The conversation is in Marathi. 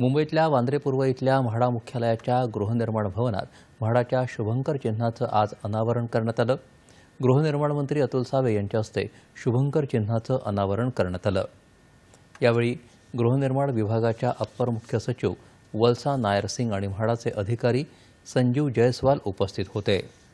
मुंबईतल्या वांद्रेपूर्व इथल्या म्हाडा मुख्यालयाच्या गृहनिर्माण भवनात म्हाडाच्या शुभंकर चिन्हाचं आज अनावरण करण्यात आलं गृहनिर्माण मंत्री अतुल सावे यांच्या हस्ते शुभंकर चिन्हाचं अनावरण करण्यात आलं यावेळी गृहनिर्माण विभागाच्या अप्पर मुख्य सचिव वलसा नायर सिंग आणि म्हाडाचे अधिकारी संजीव जयस्वाल उपस्थित होते